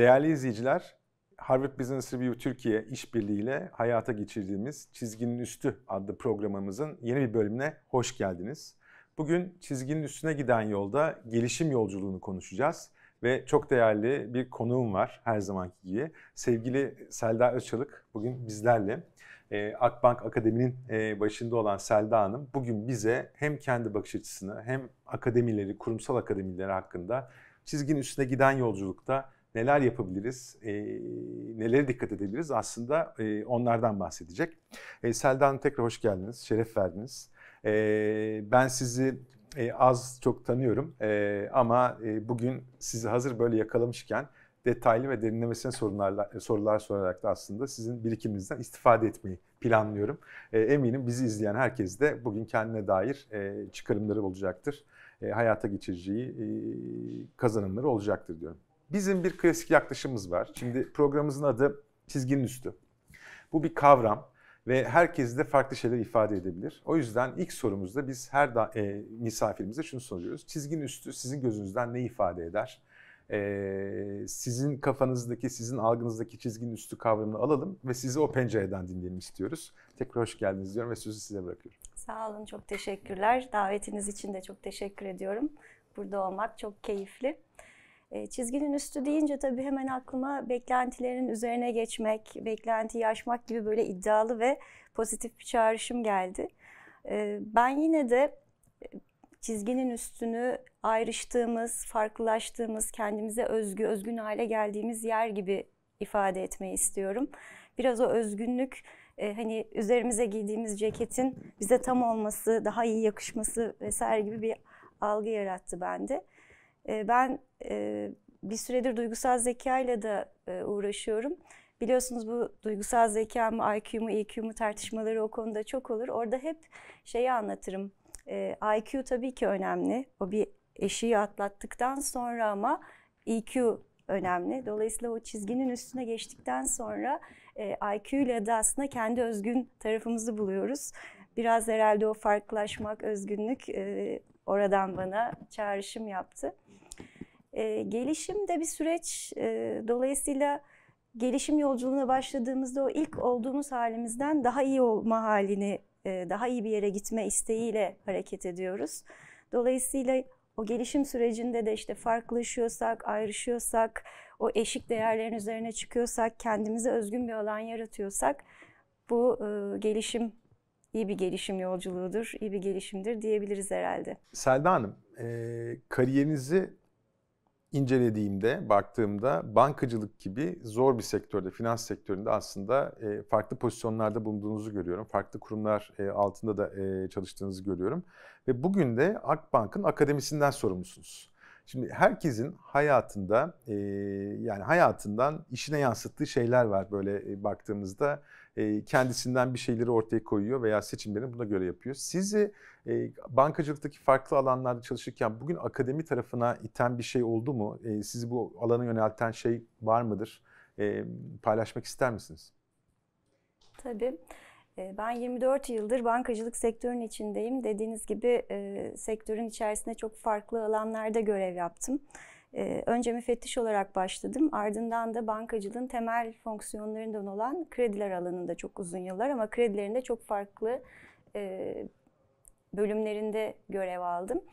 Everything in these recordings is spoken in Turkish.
Değerli izleyiciler, Harvard Business Review Türkiye işbirliği ile hayata geçirdiğimiz Çizginin Üstü adlı programımızın yeni bir bölümüne hoş geldiniz. Bugün çizginin üstüne giden yolda gelişim yolculuğunu konuşacağız ve çok değerli bir konuğum var her zamanki gibi. Sevgili Selda Özçalık bugün bizlerle. Ee, Akbank Akademi'nin e, başında olan Selda Hanım bugün bize hem kendi bakış açısını hem akademileri, kurumsal akademileri hakkında çizginin üstüne giden yolculukta neler yapabiliriz, e, nelere dikkat edebiliriz aslında e, onlardan bahsedecek. E, Selda tekrar hoş geldiniz, şeref verdiniz. E, ben sizi e, az çok tanıyorum e, ama e, bugün sizi hazır böyle yakalamışken detaylı ve derinlemesine sorularla, sorular sorarak da aslında sizin birikiminizden istifade etmeyi planlıyorum. E, eminim bizi izleyen herkes de bugün kendine dair e, çıkarımları olacaktır. E, hayata geçireceği e, kazanımları olacaktır diyorum. Bizim bir klasik yaklaşımımız var. Şimdi programımızın adı çizginin üstü. Bu bir kavram ve herkes de farklı şeyler ifade edebilir. O yüzden ilk sorumuzda biz her da, e, misafirimize şunu soruyoruz. Çizginin üstü sizin gözünüzden ne ifade eder? E, sizin kafanızdaki, sizin algınızdaki çizginin üstü kavramını alalım ve sizi o pencereden dinleyelim istiyoruz. Tekrar hoş geldiniz diyorum ve sözü size bırakıyorum. Sağ olun, çok teşekkürler. Davetiniz için de çok teşekkür ediyorum. Burada olmak çok keyifli. Ee, çizginin üstü deyince tabii hemen aklıma beklentilerin üzerine geçmek, beklentiyi aşmak gibi böyle iddialı ve pozitif bir çağrışım geldi. Ee, ben yine de e, çizginin üstünü ayrıştığımız, farklılaştığımız, kendimize özgü, özgün hale geldiğimiz yer gibi ifade etmeyi istiyorum. Biraz o özgünlük e, hani üzerimize giydiğimiz ceketin bize tam olması, daha iyi yakışması vesaire gibi bir algı yarattı bende. E, ben e, bir süredir duygusal zeka ile de e, uğraşıyorum. Biliyorsunuz bu duygusal zeka mı, IQ mu, EQ mu tartışmaları o konuda çok olur. Orada hep şeyi anlatırım. E, IQ tabii ki önemli. O bir eşiği atlattıktan sonra ama EQ önemli. Dolayısıyla o çizginin üstüne geçtikten sonra e, IQ ile de aslında kendi özgün tarafımızı buluyoruz. Biraz herhalde o farklılaşmak, özgünlük e, oradan bana çağrışım yaptı. E, gelişim de bir süreç. E, dolayısıyla gelişim yolculuğuna başladığımızda o ilk olduğumuz halimizden daha iyi olma halini, e, daha iyi bir yere gitme isteğiyle hareket ediyoruz. Dolayısıyla o gelişim sürecinde de işte farklılaşıyorsak, ayrışıyorsak, o eşik değerlerin üzerine çıkıyorsak, kendimize özgün bir alan yaratıyorsak bu e, gelişim iyi bir gelişim yolculuğudur, iyi bir gelişimdir diyebiliriz herhalde. Selda Hanım, e, kariyerinizi incelediğimde, baktığımda bankacılık gibi zor bir sektörde, finans sektöründe aslında e, farklı pozisyonlarda bulunduğunuzu görüyorum. Farklı kurumlar e, altında da e, çalıştığınızı görüyorum. Ve bugün de Akbank'ın akademisinden sorumlusunuz. Şimdi herkesin hayatında yani hayatından işine yansıttığı şeyler var böyle baktığımızda. E, kendisinden bir şeyleri ortaya koyuyor veya seçimlerini buna göre yapıyor. Sizi e, bankacılıktaki farklı alanlarda çalışırken bugün akademi tarafına iten bir şey oldu mu? E, sizi bu alana yönelten şey var mıdır? paylaşmak ister misiniz? Tabii. Ben 24 yıldır bankacılık sektörünün içindeyim. Dediğiniz gibi sektörün içerisinde çok farklı alanlarda görev yaptım. E, önce müfettiş olarak başladım. Ardından da bankacılığın temel fonksiyonlarından olan krediler alanında çok uzun yıllar ama kredilerinde çok farklı e, bölümlerinde görev aldım.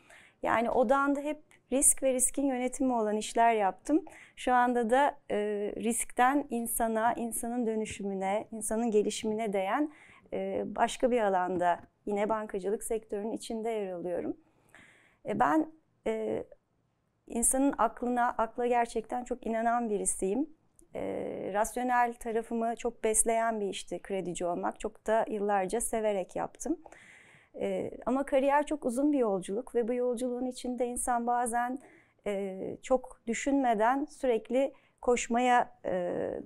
Yani odağında hep risk ve riskin yönetimi olan işler yaptım. Şu anda da e, riskten insana, insanın dönüşümüne, insanın gelişimine değen e, başka bir alanda yine bankacılık sektörünün içinde yer alıyorum. E, ben e, insanın aklına, akla gerçekten çok inanan birisiyim. E, rasyonel tarafımı çok besleyen bir işti kredici olmak. Çok da yıllarca severek yaptım. E, ama kariyer çok uzun bir yolculuk ve bu yolculuğun içinde insan bazen e, çok düşünmeden sürekli koşmaya e,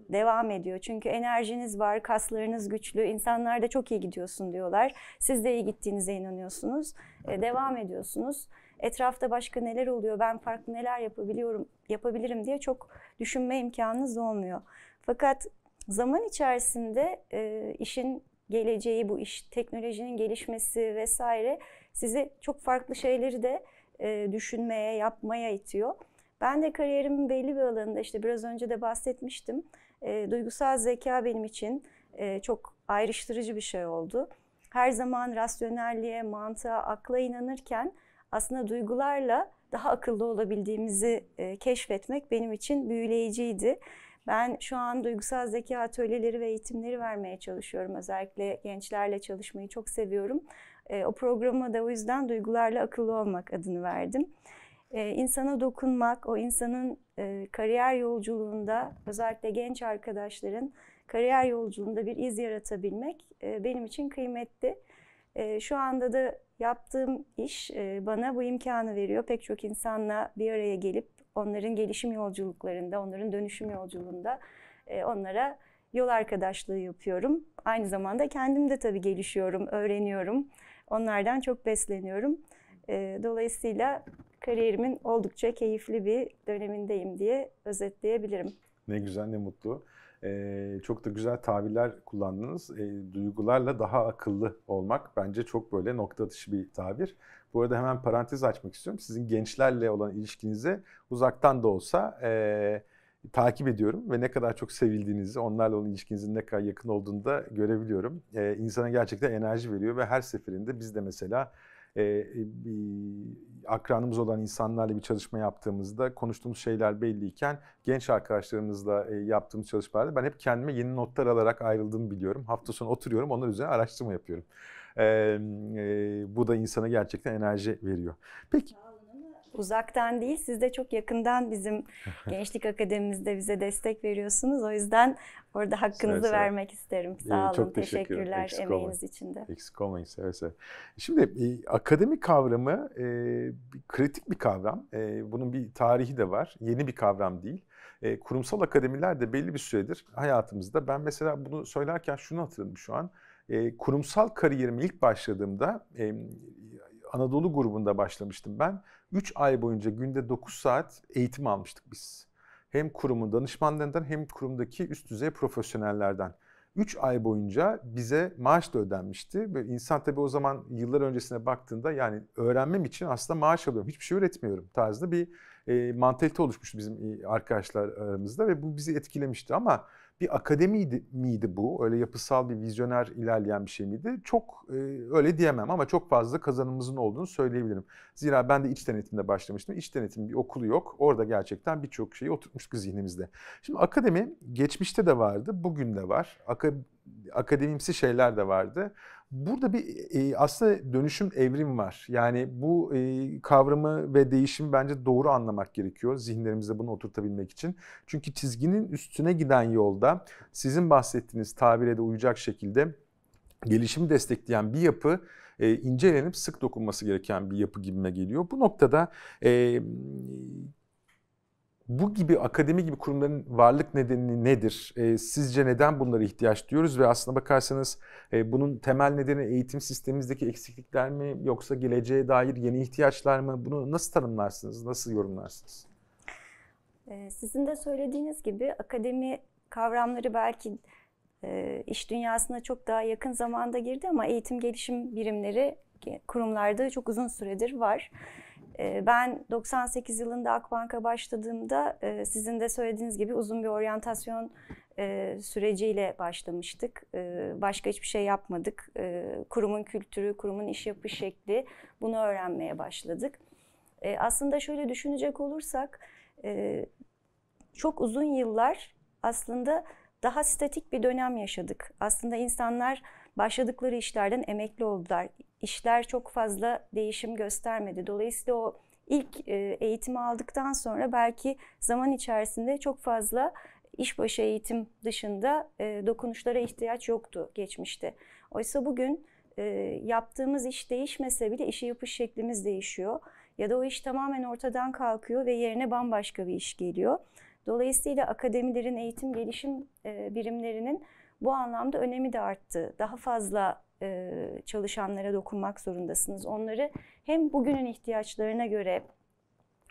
devam ediyor. Çünkü enerjiniz var, kaslarınız güçlü, insanlar da çok iyi gidiyorsun diyorlar. Siz de iyi gittiğinize inanıyorsunuz, e, devam ediyorsunuz etrafta başka neler oluyor, ben farklı neler yapabiliyorum, yapabilirim diye çok düşünme imkanınız olmuyor. Fakat zaman içerisinde e, işin geleceği, bu iş teknolojinin gelişmesi vesaire sizi çok farklı şeyleri de e, düşünmeye, yapmaya itiyor. Ben de kariyerimin belli bir alanında işte biraz önce de bahsetmiştim. E, duygusal zeka benim için e, çok ayrıştırıcı bir şey oldu. Her zaman rasyonelliğe, mantığa, akla inanırken aslında duygularla daha akıllı olabildiğimizi e, keşfetmek benim için büyüleyiciydi. Ben şu an duygusal zeka atölyeleri ve eğitimleri vermeye çalışıyorum. Özellikle gençlerle çalışmayı çok seviyorum. E, o programa da o yüzden duygularla akıllı olmak adını verdim. E, insana dokunmak, o insanın e, kariyer yolculuğunda özellikle genç arkadaşların kariyer yolculuğunda bir iz yaratabilmek e, benim için kıymetli. E, şu anda da yaptığım iş e, bana bu imkanı veriyor. Pek çok insanla bir araya gelip onların gelişim yolculuklarında, onların dönüşüm yolculuğunda e, onlara yol arkadaşlığı yapıyorum. Aynı zamanda kendim de tabii gelişiyorum, öğreniyorum. Onlardan çok besleniyorum. E, dolayısıyla kariyerimin oldukça keyifli bir dönemindeyim diye özetleyebilirim. Ne güzel, ne mutlu e, çok da güzel tabirler kullandınız. E, duygularla daha akıllı olmak bence çok böyle nokta atışı bir tabir. Bu arada hemen parantez açmak istiyorum. Sizin gençlerle olan ilişkinizi uzaktan da olsa e, takip ediyorum ve ne kadar çok sevildiğinizi, onlarla olan ilişkinizin ne kadar yakın olduğunu da görebiliyorum. E, insana gerçekten enerji veriyor ve her seferinde biz de mesela ee, e, akranımız olan insanlarla bir çalışma yaptığımızda konuştuğumuz şeyler belliyken genç arkadaşlarımızla e, yaptığımız çalışmalarda ben hep kendime yeni notlar alarak ayrıldığımı biliyorum. Hafta sonu oturuyorum onlar üzerine araştırma yapıyorum. E, e, bu da insana gerçekten enerji veriyor. Peki uzaktan değil siz de çok yakından bizim Gençlik Akademimizde bize destek veriyorsunuz. O yüzden orada hakkınızı seve vermek seve. isterim. Sağ olun. çok teşekkürler eksik emeğiniz için de. Eksik olmayın seve seve. Şimdi e, akademi kavramı e, kritik bir kavram. E, bunun bir tarihi de var. Yeni bir kavram değil. E, kurumsal akademiler de belli bir süredir hayatımızda. Ben mesela bunu söylerken şunu hatırladım şu an. E, kurumsal kariyerime ilk başladığımda e, Anadolu grubunda başlamıştım ben. 3 ay boyunca günde 9 saat eğitim almıştık biz. Hem kurumun danışmanlarından hem kurumdaki üst düzey profesyonellerden. 3 ay boyunca bize maaş da ödenmişti. Böyle insan tabii o zaman yıllar öncesine baktığında yani öğrenmem için aslında maaş alıyorum. Hiçbir şey üretmiyorum tarzında bir e, mantalite oluşmuştu bizim e, arkadaşlar aramızda ve bu bizi etkilemişti ama bir akademiydi miydi bu? Öyle yapısal bir vizyoner ilerleyen bir şey miydi? Çok e, öyle diyemem ama çok fazla kazanımımızın olduğunu söyleyebilirim. Zira ben de iç denetimde başlamıştım. İç denetim bir okulu yok. Orada gerçekten birçok şeyi oturtmuştuk zihnimizde. Şimdi akademi geçmişte de vardı, bugün de var. Aka, akademimsi şeyler de vardı. Burada bir e, aslında dönüşüm evrim var. Yani bu e, kavramı ve değişimi bence doğru anlamak gerekiyor zihinlerimizde bunu oturtabilmek için. Çünkü çizginin üstüne giden yolda sizin bahsettiğiniz tabire de uyacak şekilde gelişimi destekleyen bir yapı e, incelenip sık dokunması gereken bir yapı gibime geliyor. Bu noktada e, bu gibi akademi gibi kurumların varlık nedeni nedir? E, sizce neden bunlara ihtiyaç duyuyoruz ve aslında bakarsanız e, bunun temel nedeni eğitim sistemimizdeki eksiklikler mi yoksa geleceğe dair yeni ihtiyaçlar mı? Bunu nasıl tanımlarsınız? Nasıl yorumlarsınız? E, sizin de söylediğiniz gibi akademi kavramları belki e, iş dünyasına çok daha yakın zamanda girdi ama eğitim gelişim birimleri kurumlarda çok uzun süredir var. Ee, ben 98 yılında Akbank'a başladığımda e, sizin de söylediğiniz gibi uzun bir oryantasyon e, süreciyle başlamıştık. E, başka hiçbir şey yapmadık. Kurumun kültürü, kurumun iş yapış şekli bunu öğrenmeye başladık. Aslında şöyle düşünecek olursak çok uzun yıllar aslında daha statik bir dönem yaşadık. Aslında insanlar başladıkları işlerden emekli oldular işler çok fazla değişim göstermedi. Dolayısıyla o ilk e, eğitimi aldıktan sonra belki zaman içerisinde çok fazla işbaşı eğitim dışında e, dokunuşlara ihtiyaç yoktu geçmişte. Oysa bugün e, yaptığımız iş değişmese bile işe yapış şeklimiz değişiyor. Ya da o iş tamamen ortadan kalkıyor ve yerine bambaşka bir iş geliyor. Dolayısıyla akademilerin, eğitim gelişim birimlerinin bu anlamda önemi de arttı. Daha fazla çalışanlara dokunmak zorundasınız. Onları hem bugünün ihtiyaçlarına göre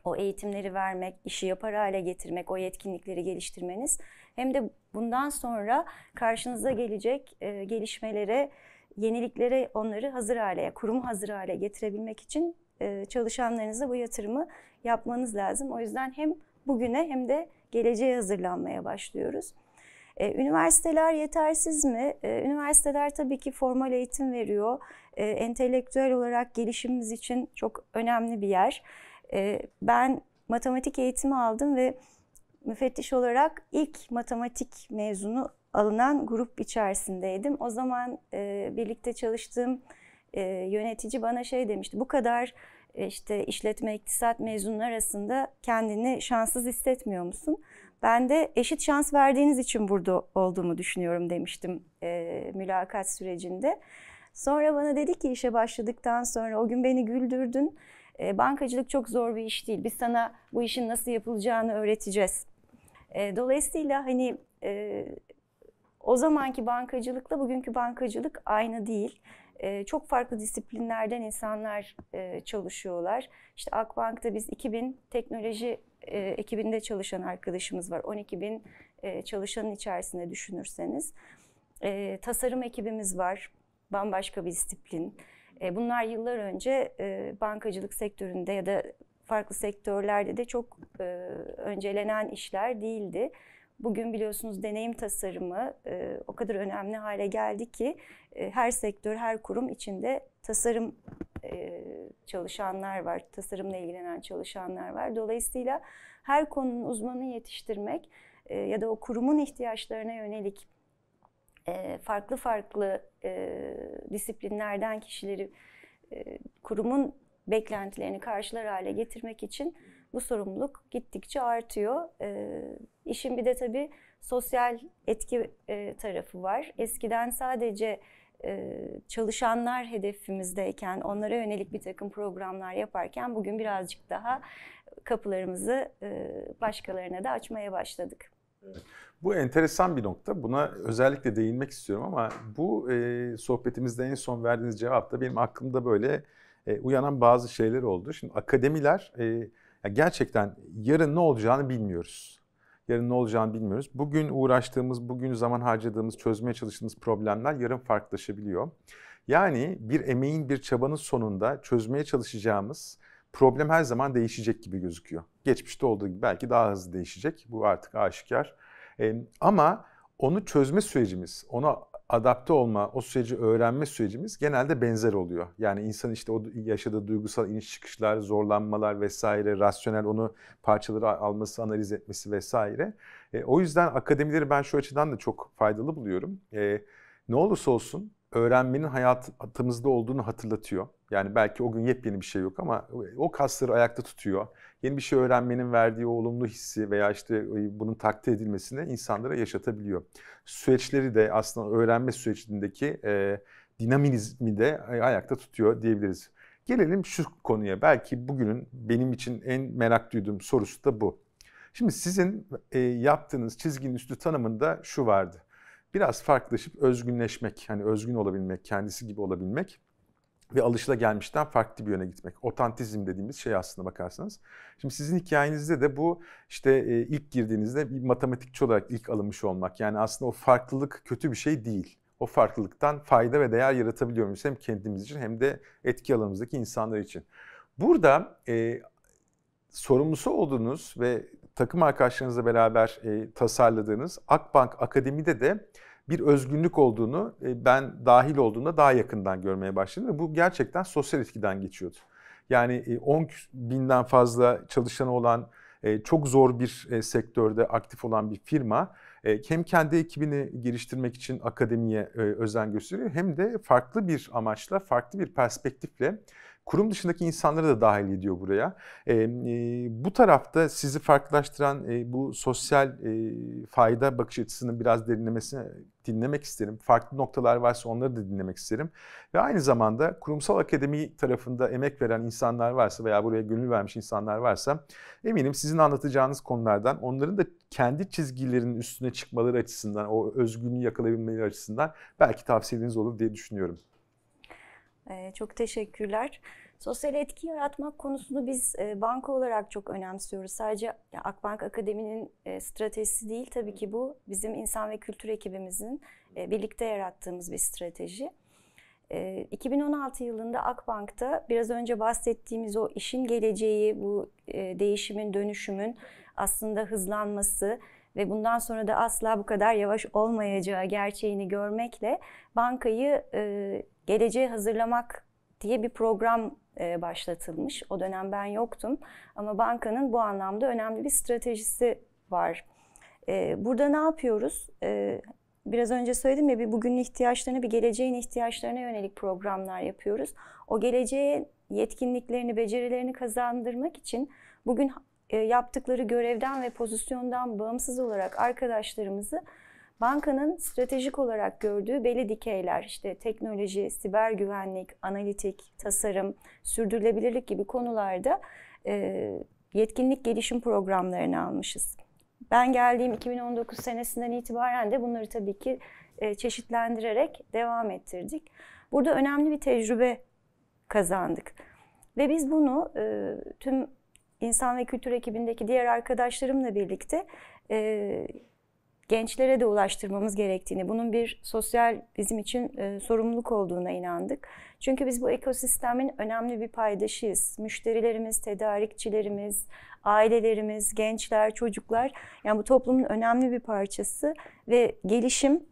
o eğitimleri vermek, işi yapar hale getirmek, o yetkinlikleri geliştirmeniz hem de bundan sonra karşınıza gelecek gelişmelere, yeniliklere onları hazır hale, kurumu hazır hale getirebilmek için e, çalışanlarınıza bu yatırımı yapmanız lazım. O yüzden hem bugüne hem de geleceğe hazırlanmaya başlıyoruz. E, üniversiteler yetersiz mi? E, üniversiteler tabii ki formal eğitim veriyor. E, entelektüel olarak gelişimimiz için çok önemli bir yer. Ben matematik eğitimi aldım ve müfettiş olarak ilk matematik mezunu alınan grup içerisindeydim. O zaman birlikte çalıştığım yönetici bana şey demişti. Bu kadar işte işletme, iktisat mezunları arasında kendini şanssız hissetmiyor musun? Ben de eşit şans verdiğiniz için burada olduğumu düşünüyorum demiştim e, mülakat sürecinde. Sonra bana dedi ki işe başladıktan sonra o gün beni güldürdün. E, bankacılık çok zor bir iş değil. Biz sana bu işin nasıl yapılacağını öğreteceğiz. E, dolayısıyla hani e, o zamanki bankacılıkla bugünkü bankacılık aynı değil. E, çok farklı disiplinlerden insanlar e, çalışıyorlar. İşte Akbank'ta biz 2000 teknoloji e, ekibinde çalışan arkadaşımız var. 12 bin e, çalışanın içerisinde düşünürseniz. E, tasarım ekibimiz var. Bambaşka bir disiplin. E, bunlar yıllar önce e, bankacılık sektöründe ya da farklı sektörlerde de çok e, öncelenen işler değildi. Bugün biliyorsunuz deneyim tasarımı e, o kadar önemli hale geldi ki e, her sektör, her kurum içinde tasarım e, çalışanlar var, tasarımla ilgilenen çalışanlar var. Dolayısıyla her konunun uzmanı yetiştirmek e, ya da o kurumun ihtiyaçlarına yönelik e, farklı farklı disiplinlerden kişileri kurumun beklentilerini karşılar hale getirmek için bu sorumluluk gittikçe artıyor. İşin bir de tabii sosyal etki tarafı var. Eskiden sadece e, çalışanlar hedefimizdeyken, onlara yönelik bir takım programlar yaparken bugün birazcık daha kapılarımızı e, başkalarına da açmaya başladık. Bu enteresan bir nokta. Buna özellikle değinmek istiyorum ama bu e, sohbetimizde en son verdiğiniz cevapta benim aklımda böyle uyanan bazı şeyler oldu. Şimdi akademiler gerçekten yarın ne olacağını bilmiyoruz. Yarın ne olacağını bilmiyoruz. Bugün uğraştığımız, bugün zaman harcadığımız, çözmeye çalıştığımız problemler yarın farklılaşabiliyor. Yani bir emeğin, bir çabanın sonunda çözmeye çalışacağımız problem her zaman değişecek gibi gözüküyor. Geçmişte olduğu gibi belki daha hızlı değişecek. Bu artık aşikar. ama onu çözme sürecimiz, ona adapte olma, o süreci öğrenme sürecimiz genelde benzer oluyor. Yani insan işte o yaşadığı duygusal iniş çıkışlar, zorlanmalar vesaire, rasyonel onu parçaları alması, analiz etmesi vesaire. E, o yüzden akademileri ben şu açıdan da çok faydalı buluyorum. E, ne olursa olsun öğrenmenin hayatımızda olduğunu hatırlatıyor. Yani belki o gün yepyeni bir şey yok ama o kasları ayakta tutuyor. Yeni bir şey öğrenmenin verdiği o olumlu hissi veya işte bunun takdir edilmesini insanlara yaşatabiliyor. Süreçleri de aslında öğrenme sürecindeki e, dinamizmi de ayakta tutuyor diyebiliriz. Gelelim şu konuya. Belki bugünün benim için en merak duyduğum sorusu da bu. Şimdi sizin e, yaptığınız çizginin üstü tanımında şu vardı biraz farklılaşıp özgünleşmek, hani özgün olabilmek, kendisi gibi olabilmek ve alışıla gelmişten farklı bir yöne gitmek. Otantizm dediğimiz şey aslında bakarsanız. Şimdi sizin hikayenizde de bu işte e, ilk girdiğinizde bir matematikçi olarak ilk alınmış olmak. Yani aslında o farklılık kötü bir şey değil. O farklılıktan fayda ve değer yaratabiliyoruz Hem kendimiz için hem de etki alanımızdaki insanlar için. Burada e, sorumlusu olduğunuz ve takım arkadaşlarınızla beraber e, tasarladığınız Akbank Akademi'de de bir özgünlük olduğunu e, ben dahil olduğumda daha yakından görmeye başladım. Ve bu gerçekten sosyal etkiden geçiyordu. Yani e, 10 binden fazla çalışanı olan e, çok zor bir e, sektörde aktif olan bir firma e, hem kendi ekibini geliştirmek için akademiye e, özen gösteriyor hem de farklı bir amaçla, farklı bir perspektifle Kurum dışındaki insanları da dahil ediyor buraya. E, e, bu tarafta sizi farklılaştıran e, bu sosyal e, fayda bakış açısının biraz derinlemesine dinlemek isterim. Farklı noktalar varsa onları da dinlemek isterim. Ve aynı zamanda kurumsal akademi tarafında emek veren insanlar varsa veya buraya gönül vermiş insanlar varsa eminim sizin anlatacağınız konulardan onların da kendi çizgilerinin üstüne çıkmaları açısından, o özgünlüğü yakalayabilmeleri açısından belki tavsiyeniz olur diye düşünüyorum. Ee, çok teşekkürler. Sosyal etki yaratmak konusunu biz e, banka olarak çok önemsiyoruz. Sadece Akbank Akademi'nin e, stratejisi değil tabii ki bu bizim insan ve kültür ekibimizin e, birlikte yarattığımız bir strateji. 2016 yılında Akbank'ta biraz önce bahsettiğimiz o işin geleceği, bu değişimin, dönüşümün aslında hızlanması ve bundan sonra da asla bu kadar yavaş olmayacağı gerçeğini görmekle bankayı Geleceği Hazırlamak diye bir program e, başlatılmış. O dönem ben yoktum ama bankanın bu anlamda önemli bir stratejisi var. E, burada ne yapıyoruz? E, biraz önce söyledim ya bir bugünün ihtiyaçlarını bir geleceğin ihtiyaçlarına yönelik programlar yapıyoruz. O geleceğe yetkinliklerini, becerilerini kazandırmak için bugün yaptıkları görevden ve pozisyondan bağımsız olarak arkadaşlarımızı bankanın stratejik olarak gördüğü belli dikeyler, işte teknoloji, siber güvenlik, analitik, tasarım, sürdürülebilirlik gibi konularda e, yetkinlik gelişim programlarını almışız. Ben geldiğim 2019 senesinden itibaren de bunları tabii ki e, çeşitlendirerek devam ettirdik. Burada önemli bir tecrübe kazandık. Ve biz bunu e, tüm insan ve kültür ekibindeki diğer arkadaşlarımla birlikte e, gençlere de ulaştırmamız gerektiğini, bunun bir sosyal bizim için e, sorumluluk olduğuna inandık. Çünkü biz bu ekosistemin önemli bir paydaşıyız. Müşterilerimiz, tedarikçilerimiz, ailelerimiz, gençler, çocuklar yani bu toplumun önemli bir parçası ve gelişim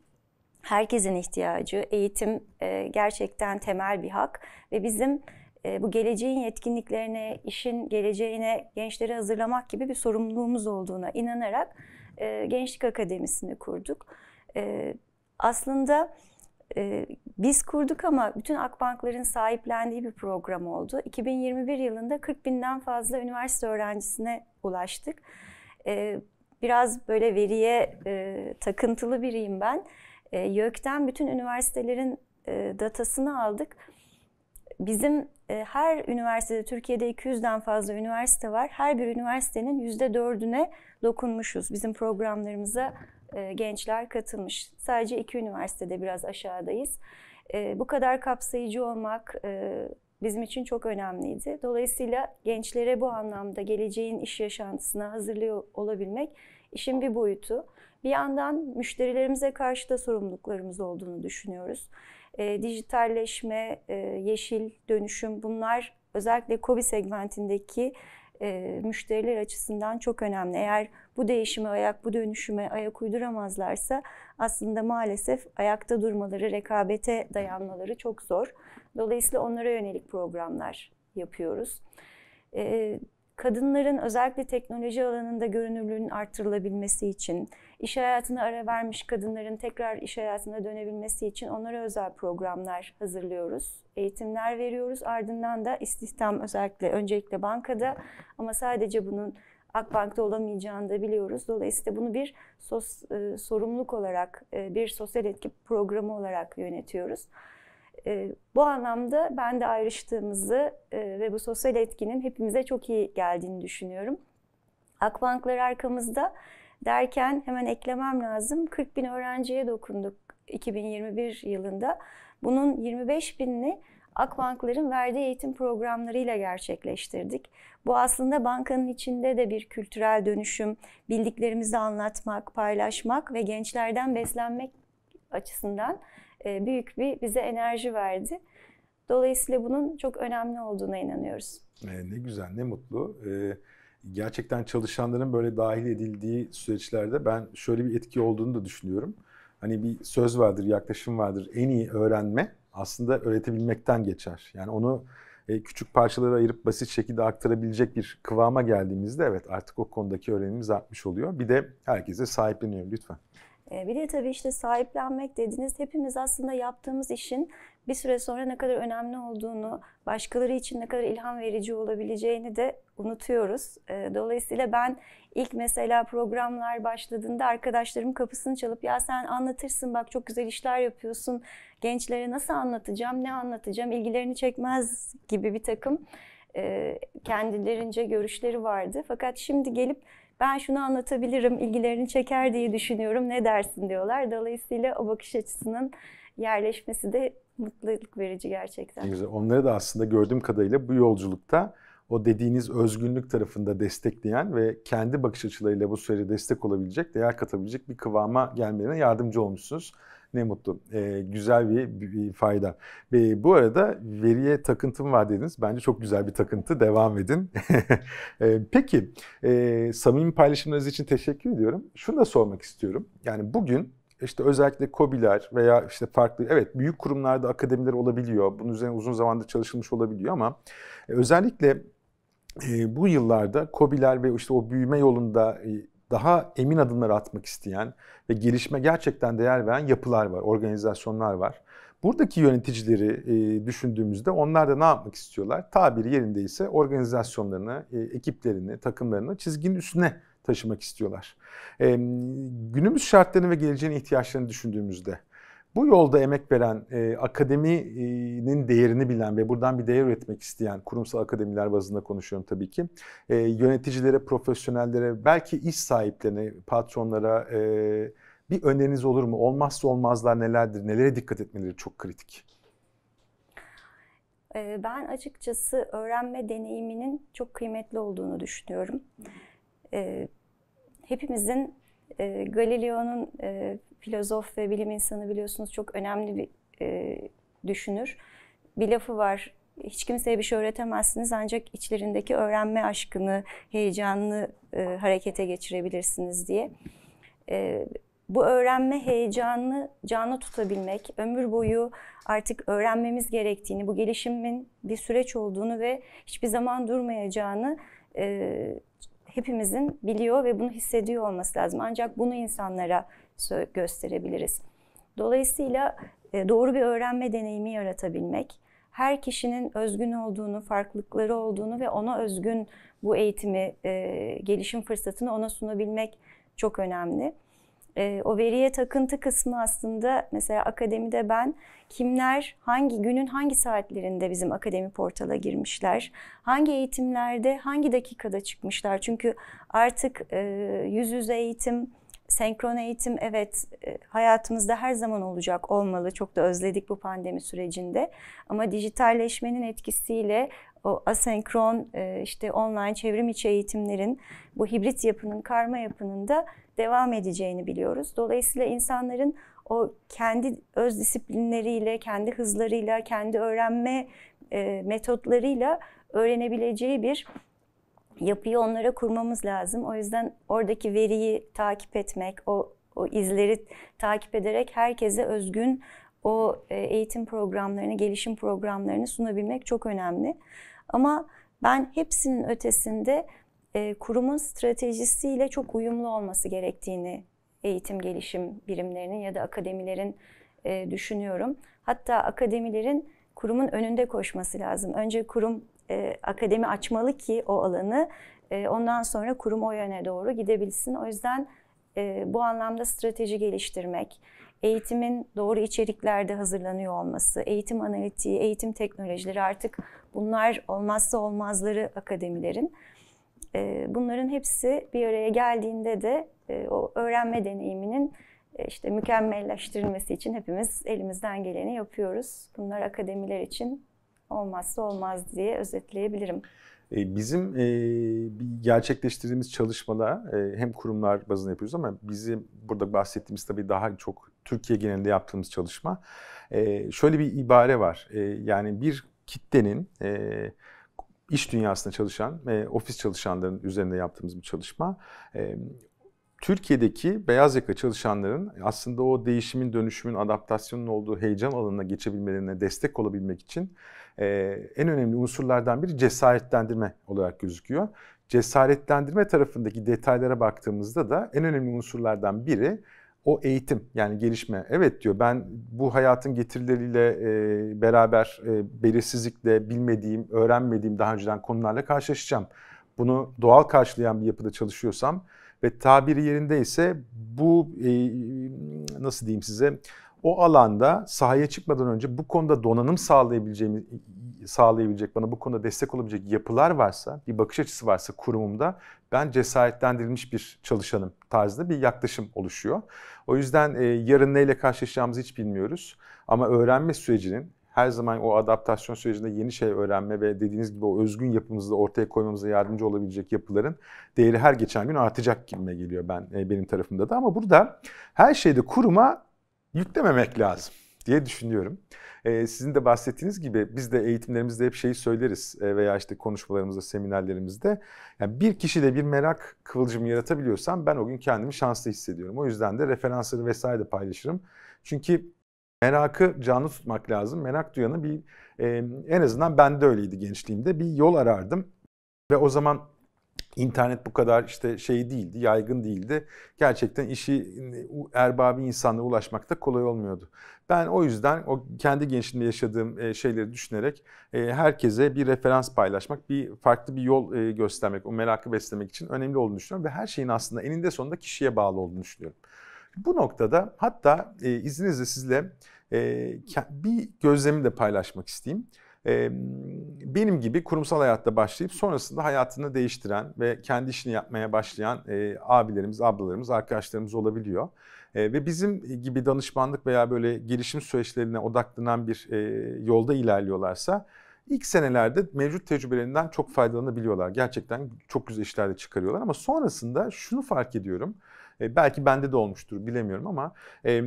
herkesin ihtiyacı. Eğitim e, gerçekten temel bir hak ve bizim e, bu geleceğin yetkinliklerine, işin geleceğine gençleri hazırlamak gibi bir sorumluluğumuz olduğuna inanarak e, Gençlik Akademisi'ni kurduk. E, aslında e, biz kurduk ama bütün Akbankların sahiplendiği bir program oldu. 2021 yılında 40 binden fazla üniversite öğrencisine ulaştık. E, biraz böyle veriye e, takıntılı biriyim ben. E, YÖK'ten bütün üniversitelerin e, datasını aldık. Bizim e, her üniversitede, Türkiye'de 200'den fazla üniversite var. Her bir üniversitenin %4'üne dokunmuşuz. Bizim programlarımıza e, gençler katılmış. Sadece iki üniversitede biraz aşağıdayız. E, bu kadar kapsayıcı olmak bizim için çok önemliydi. Dolayısıyla gençlere bu anlamda geleceğin iş yaşantısına hazırlıyor olabilmek işin bir boyutu. Bir yandan müşterilerimize karşı da sorumluluklarımız olduğunu düşünüyoruz e, dijitalleşme, e, yeşil dönüşüm bunlar özellikle COBI segmentindeki e, müşteriler açısından çok önemli. Eğer bu değişime ayak, bu dönüşüme ayak uyduramazlarsa aslında maalesef ayakta durmaları, rekabete dayanmaları çok zor. Dolayısıyla onlara yönelik programlar yapıyoruz. E, kadınların özellikle teknoloji alanında görünürlüğün artırılabilmesi için, iş hayatına ara vermiş kadınların tekrar iş hayatına dönebilmesi için onlara özel programlar hazırlıyoruz. Eğitimler veriyoruz. Ardından da istihdam özellikle öncelikle bankada ama sadece bunun Akbank'ta olamayacağını da biliyoruz. Dolayısıyla bunu bir sos, e, sorumluluk olarak, e, bir sosyal etki programı olarak yönetiyoruz. E, bu anlamda ben de ayrıştığımızı e, ve bu sosyal etkinin hepimize çok iyi geldiğini düşünüyorum. Akbanklar arkamızda derken hemen eklemem lazım. 40 bin öğrenciye dokunduk 2021 yılında. Bunun 25 binini Akbankların verdiği eğitim programlarıyla gerçekleştirdik. Bu aslında bankanın içinde de bir kültürel dönüşüm, bildiklerimizi anlatmak, paylaşmak ve gençlerden beslenmek açısından e, büyük bir bize enerji verdi. Dolayısıyla bunun çok önemli olduğuna inanıyoruz. E, ne güzel, ne mutlu. Ee, gerçekten çalışanların böyle dahil edildiği süreçlerde ben şöyle bir etki olduğunu da düşünüyorum. Hani bir söz vardır, yaklaşım vardır. En iyi öğrenme aslında öğretebilmekten geçer. Yani onu e, küçük parçalara ayırıp basit şekilde aktarabilecek bir kıvama geldiğimizde evet artık o konudaki öğrenimimiz artmış oluyor. Bir de herkese sahipleniyor lütfen. E, bir de tabii işte sahiplenmek dediniz. hepimiz aslında yaptığımız işin bir süre sonra ne kadar önemli olduğunu, başkaları için ne kadar ilham verici olabileceğini de unutuyoruz. Ee, dolayısıyla ben ilk mesela programlar başladığında arkadaşlarım kapısını çalıp ya sen anlatırsın bak çok güzel işler yapıyorsun. Gençlere nasıl anlatacağım, ne anlatacağım ilgilerini çekmez gibi bir takım e, kendilerince görüşleri vardı. Fakat şimdi gelip ben şunu anlatabilirim, ilgilerini çeker diye düşünüyorum, ne dersin diyorlar. Dolayısıyla o bakış açısının yerleşmesi de mutluluk verici gerçekten. Güzel. Onları da aslında gördüğüm kadarıyla bu yolculukta o dediğiniz özgünlük tarafında destekleyen ve kendi bakış açılarıyla bu sürece destek olabilecek, değer katabilecek bir kıvama gelmelerine yardımcı olmuşsunuz. Ne mutlu. Ee, güzel bir, bir, fayda. Ve bu arada veriye takıntım var dediniz. Bence çok güzel bir takıntı. Devam edin. ee, peki, e, samimi paylaşımlarınız için teşekkür ediyorum. Şunu da sormak istiyorum. Yani bugün işte özellikle COBİ'ler veya işte farklı evet büyük kurumlarda akademiler olabiliyor. Bunun üzerine uzun zamandır çalışılmış olabiliyor ama e, özellikle e, bu yıllarda COBİ'ler ve işte o büyüme yolunda e, daha emin adımlar atmak isteyen ve gelişme gerçekten değer veren yapılar var, organizasyonlar var. Buradaki yöneticileri düşündüğümüzde onlar da ne yapmak istiyorlar? Tabiri yerindeyse organizasyonlarını, ekiplerini, takımlarını çizginin üstüne taşımak istiyorlar. E, günümüz şartlarını ve geleceğin ihtiyaçlarını düşündüğümüzde bu yolda emek veren, e, akademinin değerini bilen ve buradan bir değer üretmek isteyen kurumsal akademiler bazında konuşuyorum tabii ki. E, yöneticilere, profesyonellere, belki iş sahiplerine, patronlara e, bir öneriniz olur mu? Olmazsa olmazlar nelerdir, nelere dikkat etmeleri çok kritik. E, ben açıkçası öğrenme deneyiminin çok kıymetli olduğunu düşünüyorum. E, hepimizin e, Galileo'nun e, filozof ve bilim insanı biliyorsunuz çok önemli bir e, düşünür. Bir lafı var. Hiç kimseye bir şey öğretemezsiniz ancak içlerindeki öğrenme aşkını, heyecanını e, harekete geçirebilirsiniz diye. E, bu öğrenme heyecanını canlı tutabilmek, ömür boyu artık öğrenmemiz gerektiğini, bu gelişimin bir süreç olduğunu ve hiçbir zaman durmayacağını e, hepimizin biliyor ve bunu hissediyor olması lazım. Ancak bunu insanlara gösterebiliriz. Dolayısıyla e, doğru bir öğrenme deneyimi yaratabilmek, her kişinin özgün olduğunu, farklılıkları olduğunu ve ona özgün bu eğitimi, e, gelişim fırsatını ona sunabilmek çok önemli. E, o veriye takıntı kısmı aslında mesela akademide ben kimler hangi günün hangi saatlerinde bizim akademi portala girmişler, hangi eğitimlerde hangi dakikada çıkmışlar. Çünkü artık e, yüz yüze eğitim, senkron eğitim evet e, hayatımızda her zaman olacak olmalı. Çok da özledik bu pandemi sürecinde. Ama dijitalleşmenin etkisiyle o asenkron e, işte online çevrim içi eğitimlerin bu hibrit yapının, karma yapının da devam edeceğini biliyoruz. Dolayısıyla insanların o kendi öz disiplinleriyle, kendi hızlarıyla, kendi öğrenme e, metotlarıyla öğrenebileceği bir yapıyı onlara kurmamız lazım. O yüzden oradaki veriyi takip etmek, o, o izleri takip ederek herkese özgün o e, eğitim programlarını, gelişim programlarını sunabilmek çok önemli. Ama ben hepsinin ötesinde e, kurumun stratejisiyle çok uyumlu olması gerektiğini eğitim gelişim birimlerinin ya da akademilerin e, düşünüyorum. Hatta akademilerin kurumun önünde koşması lazım. Önce kurum akademi açmalı ki o alanı ondan sonra kurum o yöne doğru gidebilsin. O yüzden bu anlamda strateji geliştirmek, eğitimin doğru içeriklerde hazırlanıyor olması, eğitim analitiği, eğitim teknolojileri artık bunlar olmazsa olmazları akademilerin. E, bunların hepsi bir araya geldiğinde de e, o öğrenme deneyiminin e, işte mükemmelleştirilmesi için hepimiz elimizden geleni yapıyoruz. Bunlar akademiler için olmazsa olmaz diye özetleyebilirim. Ee, bizim e, gerçekleştirdiğimiz çalışmada e, hem kurumlar bazında yapıyoruz ama bizim burada bahsettiğimiz tabii daha çok Türkiye genelinde yaptığımız çalışma. E, şöyle bir ibare var. Yani bir kitlenin iş dünyasında çalışan, ofis çalışanların üzerinde yaptığımız bir çalışma. Türkiye'deki beyaz yaka çalışanların aslında o değişimin, dönüşümün, adaptasyonun olduğu heyecan alanına geçebilmelerine destek olabilmek için e, en önemli unsurlardan biri cesaretlendirme olarak gözüküyor. Cesaretlendirme tarafındaki detaylara baktığımızda da en önemli unsurlardan biri o eğitim yani gelişme. Evet diyor ben bu hayatın getirileriyle e, beraber e, belirsizlikle bilmediğim, öğrenmediğim daha önceden konularla karşılaşacağım. Bunu doğal karşılayan bir yapıda çalışıyorsam ve tabiri yerinde ise bu e, nasıl diyeyim size o alanda sahaya çıkmadan önce bu konuda donanım sağlayabileceğimi sağlayabilecek, bana bu konuda destek olabilecek yapılar varsa, bir bakış açısı varsa kurumumda ben cesaretlendirilmiş bir çalışanım tarzında bir yaklaşım oluşuyor. O yüzden e, yarın neyle karşılaşacağımızı hiç bilmiyoruz. Ama öğrenme sürecinin her zaman o adaptasyon sürecinde yeni şey öğrenme ve dediğiniz gibi o özgün yapımızı ortaya koymamıza yardımcı olabilecek yapıların değeri her geçen gün artacak gibime geliyor ben e, benim tarafımda da ama burada her şeyde kuruma yüklememek lazım diye düşünüyorum. E, sizin de bahsettiğiniz gibi biz de eğitimlerimizde hep şeyi söyleriz e, veya işte konuşmalarımızda, seminerlerimizde. Yani bir kişide bir merak kıvılcımı yaratabiliyorsam ben o gün kendimi şanslı hissediyorum. O yüzden de referansları vesaire de paylaşırım. Çünkü Merakı canlı tutmak lazım. Merak duyanı bir e, en azından ben de öyleydi gençliğimde. Bir yol arardım ve o zaman internet bu kadar işte şey değildi, yaygın değildi. Gerçekten işi erbabi insanla ulaşmak da kolay olmuyordu. Ben o yüzden o kendi gençliğimde yaşadığım şeyleri düşünerek herkese bir referans paylaşmak, bir farklı bir yol göstermek, o merakı beslemek için önemli olduğunu düşünüyorum ve her şeyin aslında eninde sonunda kişiye bağlı olduğunu düşünüyorum. Bu noktada hatta e, izninizle sizle e, bir gözlemi de paylaşmak isteyeyim. E, benim gibi kurumsal hayatta başlayıp sonrasında hayatını değiştiren ve kendi işini yapmaya başlayan e, abilerimiz, ablalarımız, arkadaşlarımız olabiliyor. E, ve bizim gibi danışmanlık veya böyle gelişim süreçlerine odaklanan bir e, yolda ilerliyorlarsa ilk senelerde mevcut tecrübelerinden çok faydalanabiliyorlar. Gerçekten çok güzel işler de çıkarıyorlar ama sonrasında şunu fark ediyorum. E, belki bende de olmuştur bilemiyorum ama e,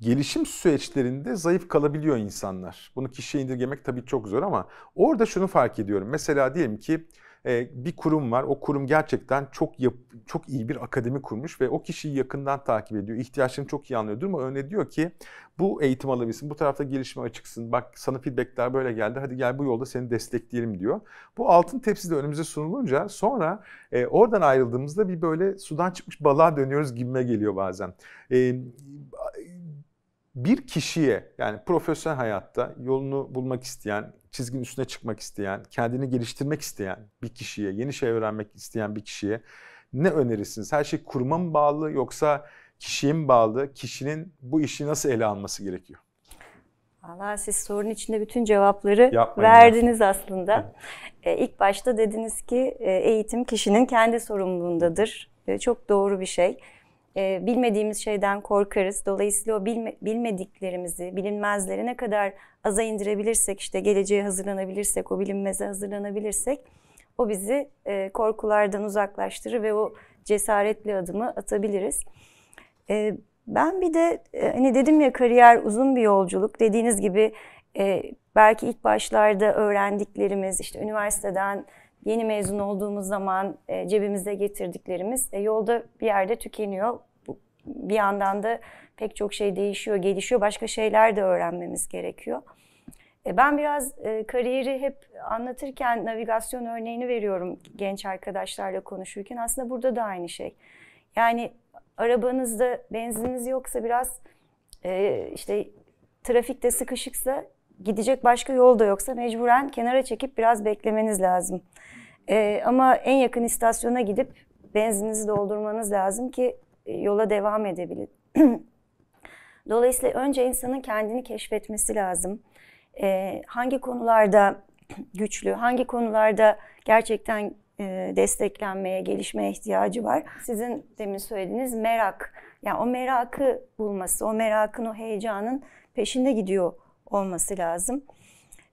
gelişim süreçlerinde zayıf kalabiliyor insanlar. Bunu kişiye indirgemek tabii çok zor ama orada şunu fark ediyorum. Mesela diyelim ki ee, bir kurum var. O kurum gerçekten çok yap, çok iyi bir akademi kurmuş ve o kişiyi yakından takip ediyor. İhtiyaçlarını çok iyi anlıyor. Durma öne diyor ki bu eğitim alabilirsin, bu tarafta gelişme açıksın. Bak sana feedbackler böyle geldi. Hadi gel bu yolda seni destekleyelim diyor. Bu altın tepsi de önümüze sunulunca sonra e, oradan ayrıldığımızda bir böyle sudan çıkmış balığa dönüyoruz gibime geliyor bazen. E, bir kişiye yani profesyonel hayatta yolunu bulmak isteyen, çizginin üstüne çıkmak isteyen, kendini geliştirmek isteyen bir kişiye, yeni şey öğrenmek isteyen bir kişiye ne önerirsiniz? Her şey kuruma mı bağlı yoksa kişiye mi bağlı? Kişinin bu işi nasıl ele alması gerekiyor? Valla siz sorunun içinde bütün cevapları Yapmayın verdiniz ya. aslında. ee, ilk başta dediniz ki e, eğitim kişinin kendi sorumluluğundadır. Ee, çok doğru bir şey e, bilmediğimiz şeyden korkarız. Dolayısıyla o bilme, bilmediklerimizi, bilinmezleri ne kadar aza indirebilirsek, işte geleceğe hazırlanabilirsek, o bilinmeze hazırlanabilirsek o bizi e, korkulardan uzaklaştırır ve o cesaretli adımı atabiliriz. E, ben bir de e, hani dedim ya kariyer uzun bir yolculuk. Dediğiniz gibi e, belki ilk başlarda öğrendiklerimiz, işte üniversiteden yeni mezun olduğumuz zaman e, cebimizde getirdiklerimiz e, yolda bir yerde tükeniyor. Bir yandan da pek çok şey değişiyor, gelişiyor. Başka şeyler de öğrenmemiz gerekiyor. E, ben biraz e, kariyeri hep anlatırken navigasyon örneğini veriyorum genç arkadaşlarla konuşurken. Aslında burada da aynı şey. Yani arabanızda benzininiz yoksa biraz e, işte trafikte sıkışıksa gidecek başka yol da yoksa mecburen kenara çekip biraz beklemeniz lazım. E, ama en yakın istasyona gidip benzininizi doldurmanız lazım ki e, yola devam edebilin. Dolayısıyla önce insanın kendini keşfetmesi lazım. E, hangi konularda güçlü, hangi konularda gerçekten e, desteklenmeye, gelişmeye ihtiyacı var. Sizin demin söylediğiniz merak, yani o merakı bulması, o merakın, o heyecanın peşinde gidiyor olması lazım.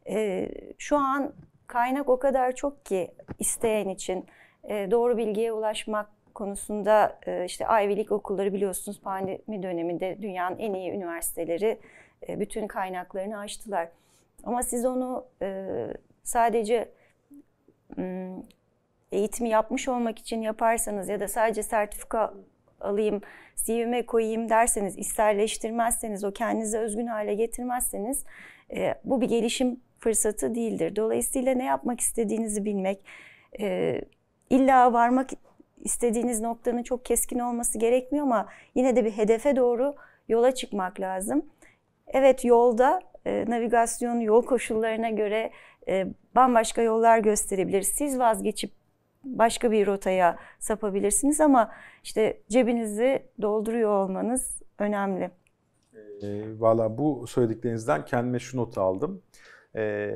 E, şu an kaynak o kadar çok ki isteyen için e, doğru bilgiye ulaşmak konusunda e, işte Ivy League okulları biliyorsunuz pandemi döneminde dünyanın en iyi üniversiteleri e, bütün kaynaklarını açtılar. Ama siz onu e, sadece eğitimi yapmış olmak için yaparsanız ya da sadece sertifika alayım, CV'me koyayım derseniz, isterleştirmezseniz, o kendinize özgün hale getirmezseniz e, bu bir gelişim fırsatı değildir. Dolayısıyla ne yapmak istediğinizi bilmek, e, illa varmak istediğiniz noktanın çok keskin olması gerekmiyor ama yine de bir hedefe doğru yola çıkmak lazım. Evet yolda e, navigasyon yol koşullarına göre e, bambaşka yollar gösterebilir. Siz vazgeçip başka bir rotaya sapabilirsiniz ama işte cebinizi dolduruyor olmanız önemli. E, Valla bu söylediklerinizden kendime şu notu aldım. E,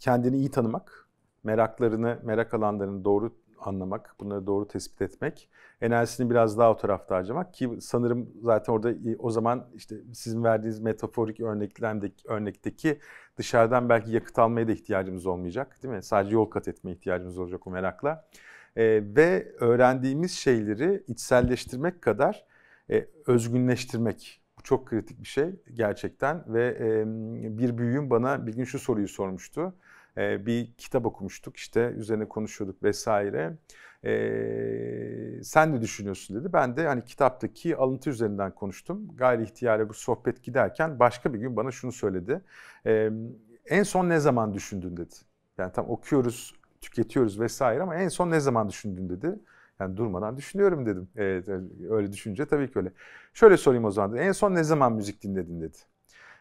kendini iyi tanımak, meraklarını, merak alanlarını doğru anlamak, bunları doğru tespit etmek, enerjisini biraz daha o tarafta harcamak ki sanırım zaten orada e, o zaman işte sizin verdiğiniz metaforik örneklerdeki örnekteki dışarıdan belki yakıt almaya da ihtiyacımız olmayacak değil mi? Sadece yol kat etmeye ihtiyacımız olacak o merakla. E, ve öğrendiğimiz şeyleri içselleştirmek kadar e, özgünleştirmek. Bu çok kritik bir şey gerçekten ve e, bir büyüğüm bana bir gün şu soruyu sormuştu ee, bir kitap okumuştuk işte üzerine konuşuyorduk vesaire. Ee, sen de düşünüyorsun dedi. Ben de hani kitaptaki alıntı üzerinden konuştum. Gayri ihtiyare bu sohbet giderken başka bir gün bana şunu söyledi. Ee, en son ne zaman düşündün dedi. Yani tam okuyoruz, tüketiyoruz vesaire ama en son ne zaman düşündün dedi. Yani durmadan düşünüyorum dedim. Evet, öyle düşünce tabii ki öyle. Şöyle sorayım o zaman. Dedi. En son ne zaman müzik dinledin dedi.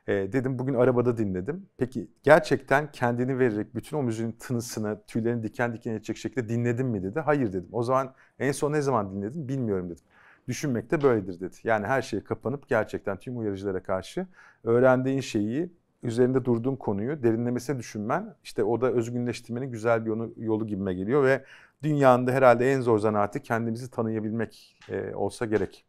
E, dedim bugün arabada dinledim. Peki gerçekten kendini vererek bütün o müziğin tınısını, tüylerini diken diken edecek şekilde dinledin mi dedi. Hayır dedim. O zaman en son ne zaman dinledin bilmiyorum dedim. Düşünmek de böyledir dedi. Yani her şeye kapanıp gerçekten tüm uyarıcılara karşı öğrendiğin şeyi üzerinde durduğun konuyu derinlemesine düşünmen işte o da özgünleştirmenin güzel bir yolu, yolu gibime geliyor ve dünyanın da herhalde en zor zanaati kendimizi tanıyabilmek e, olsa gerek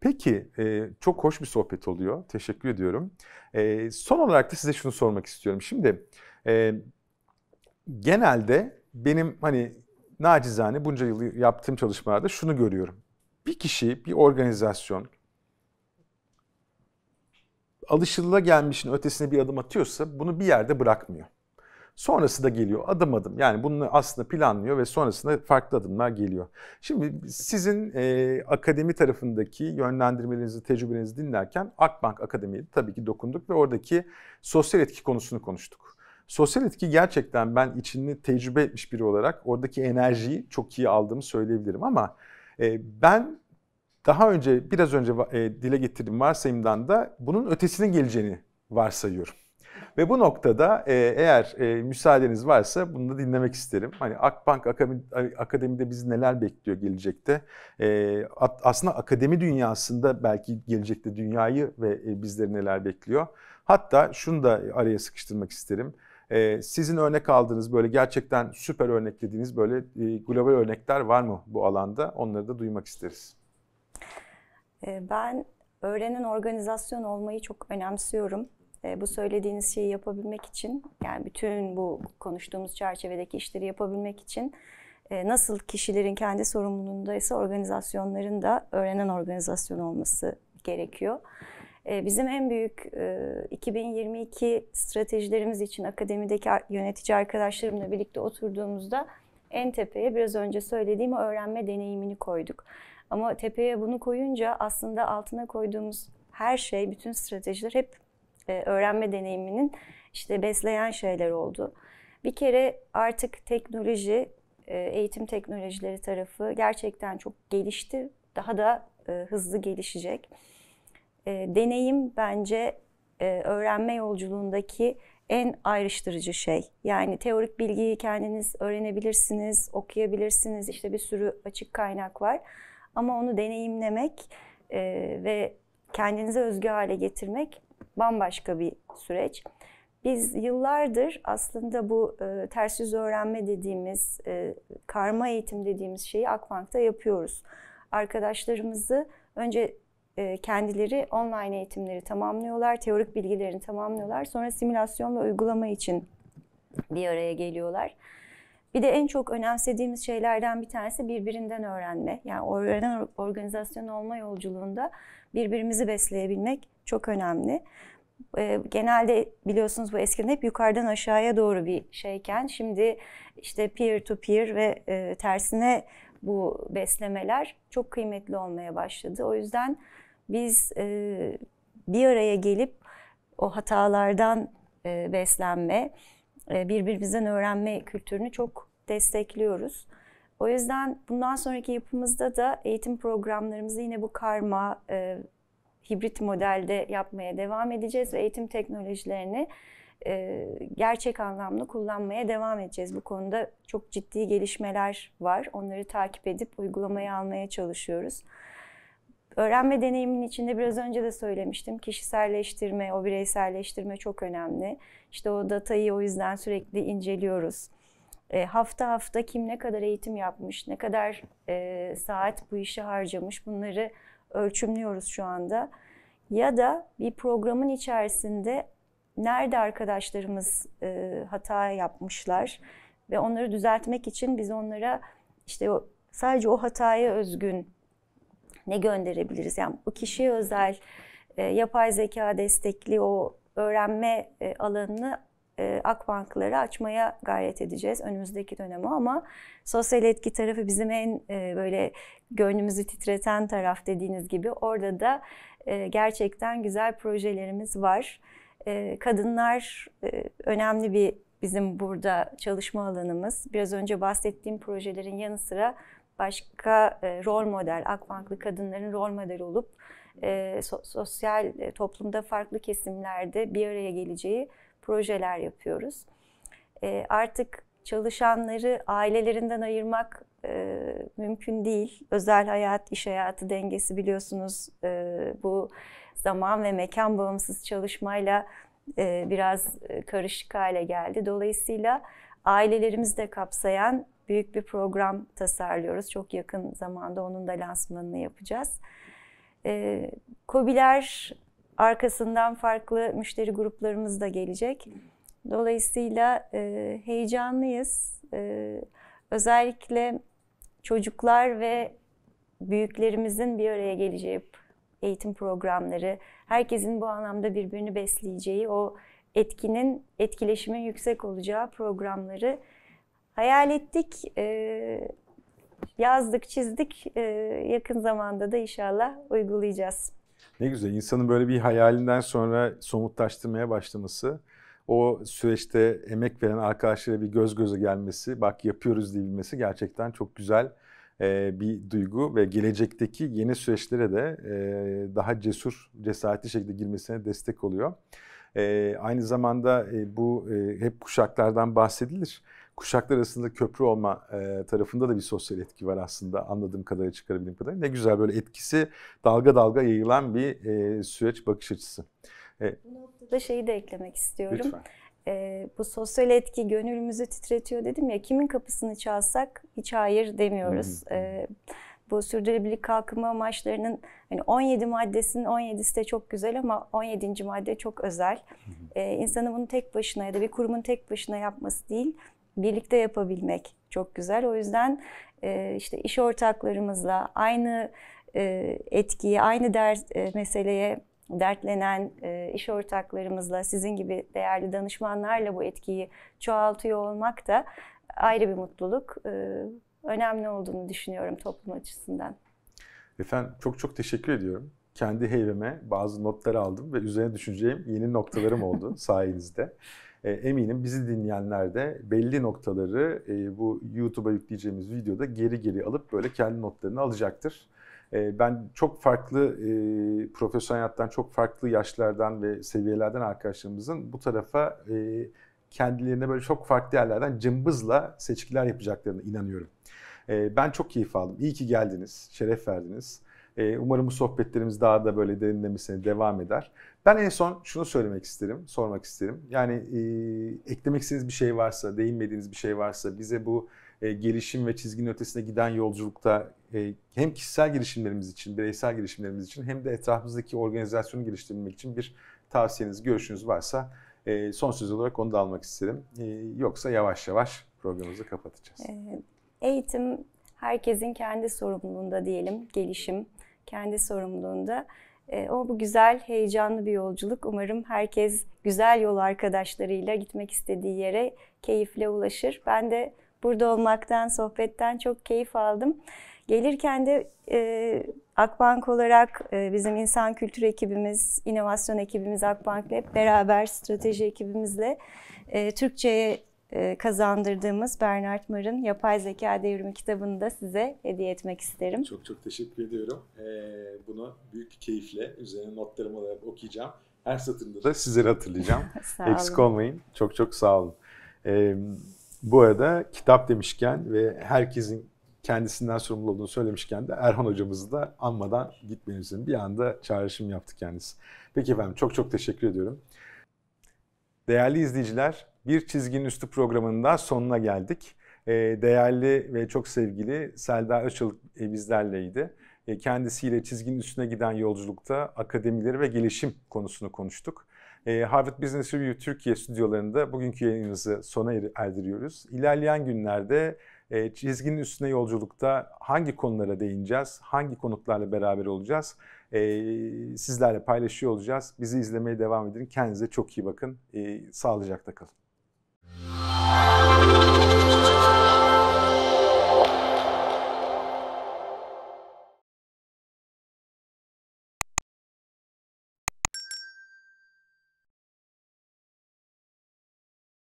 peki e, çok hoş bir sohbet oluyor. Teşekkür ediyorum. E, son olarak da size şunu sormak istiyorum. Şimdi e, genelde benim hani nacizane bunca yıl yaptığım çalışmalarda şunu görüyorum. Bir kişi, bir organizasyon gelmişin ötesine bir adım atıyorsa bunu bir yerde bırakmıyor. Sonrası da geliyor adım adım. Yani bunu aslında planlıyor ve sonrasında farklı adımlar geliyor. Şimdi sizin e, akademi tarafındaki yönlendirmelerinizi, tecrübelerinizi dinlerken Akbank Akademi'ye tabii ki dokunduk ve oradaki sosyal etki konusunu konuştuk. Sosyal etki gerçekten ben içini tecrübe etmiş biri olarak oradaki enerjiyi çok iyi aldığımı söyleyebilirim ama e, ben daha önce biraz önce e, dile getirdim varsayımdan da bunun ötesine geleceğini varsayıyorum. Ve bu noktada e, eğer e, müsaadeniz varsa bunu da dinlemek isterim. Hani Akbank hani Akademi'de bizi neler bekliyor gelecekte? E, aslında akademi dünyasında belki gelecekte dünyayı ve bizleri neler bekliyor? Hatta şunu da araya sıkıştırmak isterim. sizin örnek aldığınız böyle gerçekten süper örneklediğiniz böyle global örnekler var mı bu alanda? Onları da duymak isteriz. Ben öğrenen organizasyon olmayı çok önemsiyorum. Ee, bu söylediğiniz şeyi yapabilmek için yani bütün bu konuştuğumuz çerçevedeki işleri yapabilmek için e, nasıl kişilerin kendi sorumluluğunda, sorumluluğundaysa organizasyonların da öğrenen organizasyon olması gerekiyor. Ee, bizim en büyük 2022 e, stratejilerimiz için akademideki yönetici arkadaşlarımla birlikte oturduğumuzda en tepeye biraz önce söylediğim öğrenme deneyimini koyduk. Ama tepeye bunu koyunca aslında altına koyduğumuz her şey, bütün stratejiler hep öğrenme deneyiminin işte besleyen şeyler oldu. Bir kere artık teknoloji, e, eğitim teknolojileri tarafı gerçekten çok gelişti. Daha da e, hızlı gelişecek. E, deneyim bence öğrenme yolculuğundaki en ayrıştırıcı şey. Yani teorik bilgiyi kendiniz öğrenebilirsiniz, okuyabilirsiniz. İşte bir sürü açık kaynak var. Ama onu deneyimlemek ve kendinize özgü hale getirmek bambaşka bir süreç. Biz yıllardır aslında bu e, ters yüz öğrenme dediğimiz, e, karma eğitim dediğimiz şeyi Akbank'ta yapıyoruz. Arkadaşlarımızı önce e, kendileri online eğitimleri tamamlıyorlar, teorik bilgilerini tamamlıyorlar. Sonra simülasyon ve uygulama için bir araya geliyorlar. Bir de en çok önemsediğimiz şeylerden bir tanesi birbirinden öğrenme. Yani öğrenen organizasyon olma yolculuğunda birbirimizi besleyebilmek, çok önemli. Ee, genelde biliyorsunuz bu eskiden hep yukarıdan aşağıya doğru bir şeyken şimdi işte peer to peer ve e, tersine bu beslemeler çok kıymetli olmaya başladı. O yüzden biz e, bir araya gelip o hatalardan e, beslenme, birbirimizden öğrenme kültürünü çok destekliyoruz. O yüzden bundan sonraki yapımızda da eğitim programlarımızı yine bu karma, hibrit modelde yapmaya devam edeceğiz ve eğitim teknolojilerini e, gerçek anlamda kullanmaya devam edeceğiz. Bu konuda çok ciddi gelişmeler var. Onları takip edip uygulamaya almaya çalışıyoruz. Öğrenme deneyiminin içinde biraz önce de söylemiştim. Kişiselleştirme, o bireyselleştirme çok önemli. İşte o datayı o yüzden sürekli inceliyoruz. E, hafta hafta kim ne kadar eğitim yapmış, ne kadar e, saat bu işi harcamış bunları ölçümlüyoruz şu anda. Ya da bir programın içerisinde nerede arkadaşlarımız e, hata yapmışlar ve onları düzeltmek için biz onlara işte o, sadece o hataya özgün ne gönderebiliriz? Yani bu kişiye özel e, yapay zeka destekli o öğrenme e, alanını e, akbankları açmaya gayret edeceğiz önümüzdeki dönemi ama sosyal etki tarafı bizim en e, böyle gönlümüzü titreten taraf dediğiniz gibi orada da e, gerçekten güzel projelerimiz var. E, kadınlar önemli bir bizim burada çalışma alanımız. Biraz önce bahsettiğim projelerin yanı sıra başka rol model, Akbanklı kadınların rol model olup sosyal toplumda farklı kesimlerde bir araya geleceği projeler yapıyoruz. E, artık çalışanları ailelerinden ayırmak e, mümkün değil. Özel hayat, iş hayatı dengesi biliyorsunuz e, bu zaman ve mekan bağımsız çalışmayla e, biraz e, karışık hale geldi. Dolayısıyla ailelerimizi de kapsayan büyük bir program tasarlıyoruz. Çok yakın zamanda onun da lansmanını yapacağız. E, Kobiler arkasından farklı müşteri gruplarımız da gelecek. Dolayısıyla e, heyecanlıyız. E, özellikle çocuklar ve büyüklerimizin bir araya geleceği eğitim programları, herkesin bu anlamda birbirini besleyeceği o etkinin, etkileşimin yüksek olacağı programları hayal ettik, e, yazdık, çizdik. E, yakın zamanda da inşallah uygulayacağız. Ne güzel insanın böyle bir hayalinden sonra somutlaştırmaya başlaması, o süreçte emek veren arkadaşlara bir göz göze gelmesi, bak yapıyoruz diyebilmesi gerçekten çok güzel e, bir duygu ve gelecekteki yeni süreçlere de e, daha cesur, cesaretli şekilde girmesine destek oluyor. E, aynı zamanda bu hep kuşaklardan bahsedilir kuşaklar arasında köprü olma e, tarafında da bir sosyal etki var aslında anladığım kadarıyla çıkarabildiğim kadarıyla. Ne güzel böyle etkisi dalga dalga yayılan bir e, süreç bakış açısı. Evet. Bu şeyi de eklemek istiyorum. Lütfen. E, bu sosyal etki gönlümüzü titretiyor dedim ya kimin kapısını çalsak hiç hayır demiyoruz. Hmm. E, bu sürdürülebilirlik kalkınma amaçlarının hani 17 maddesinin 17'si de çok güzel ama 17. madde çok özel. Ee, insanın bunu tek başına ya da bir kurumun tek başına yapması değil, birlikte yapabilmek çok güzel. O yüzden e, işte iş ortaklarımızla aynı e, etkiyi, aynı dert e, meseleye dertlenen iş ortaklarımızla, sizin gibi değerli danışmanlarla bu etkiyi çoğaltıyor olmak da ayrı bir mutluluk. önemli olduğunu düşünüyorum toplum açısından. Efendim çok çok teşekkür ediyorum. Kendi heybeme bazı notlar aldım ve üzerine düşüneceğim yeni noktalarım oldu sayenizde. E, eminim bizi dinleyenler de belli noktaları e, bu YouTube'a yükleyeceğimiz videoda geri geri alıp böyle kendi notlarını alacaktır. E, ben çok farklı profesyonel hayattan, çok farklı yaşlardan ve seviyelerden arkadaşlarımızın bu tarafa kendilerine böyle çok farklı yerlerden cımbızla seçkiler yapacaklarına inanıyorum. Ben çok keyif aldım. İyi ki geldiniz, şeref verdiniz. Umarım bu sohbetlerimiz daha da böyle derinlemesine devam eder. Ben en son şunu söylemek isterim, sormak isterim. Yani e, eklemek istediğiniz bir şey varsa, değinmediğiniz bir şey varsa bize bu e, gelişim ve çizginin ötesine giden yolculukta e, hem kişisel gelişimlerimiz için, bireysel gelişimlerimiz için hem de etrafımızdaki organizasyonu geliştirmek için bir tavsiyeniz, görüşünüz varsa e, son söz olarak onu da almak isterim. E, yoksa yavaş yavaş programımızı kapatacağız. E, eğitim herkesin kendi sorumluluğunda diyelim, gelişim kendi sorumluluğunda. E, ee, ama bu güzel, heyecanlı bir yolculuk. Umarım herkes güzel yol arkadaşlarıyla gitmek istediği yere keyifle ulaşır. Ben de burada olmaktan, sohbetten çok keyif aldım. Gelirken de e, Akbank olarak e, bizim insan kültür ekibimiz, inovasyon ekibimiz Akbank'la hep beraber strateji ekibimizle e, Türkçe'ye e, kazandırdığımız Bernard Mar'ın Yapay Zeka Devrimi kitabını da size hediye etmek isterim. Çok çok teşekkür ediyorum. E, bunu büyük keyifle üzerine notlarım olarak okuyacağım. Her satırında da sizleri hatırlayacağım. Eksik olmayın. Çok çok sağ olun. E, bu arada kitap demişken ve herkesin kendisinden sorumlu olduğunu söylemişken de Erhan hocamızı da anmadan gitmemizin bir anda çağrışım yaptı kendisi. Peki efendim çok çok teşekkür ediyorum. Değerli izleyiciler, bir Çizginin Üstü programında sonuna geldik. Ee, değerli ve çok sevgili Selda Açıl e, bizlerleydi. Ee, kendisiyle çizginin üstüne giden yolculukta akademileri ve gelişim konusunu konuştuk. Ee, Harvard Business Review Türkiye stüdyolarında bugünkü yayınımızı sona er-, erdiriyoruz. İlerleyen günlerde e, çizginin üstüne yolculukta hangi konulara değineceğiz, hangi konuklarla beraber olacağız e, sizlerle paylaşıyor olacağız. Bizi izlemeye devam edin. Kendinize çok iyi bakın. Sağlıcakla kalın. Música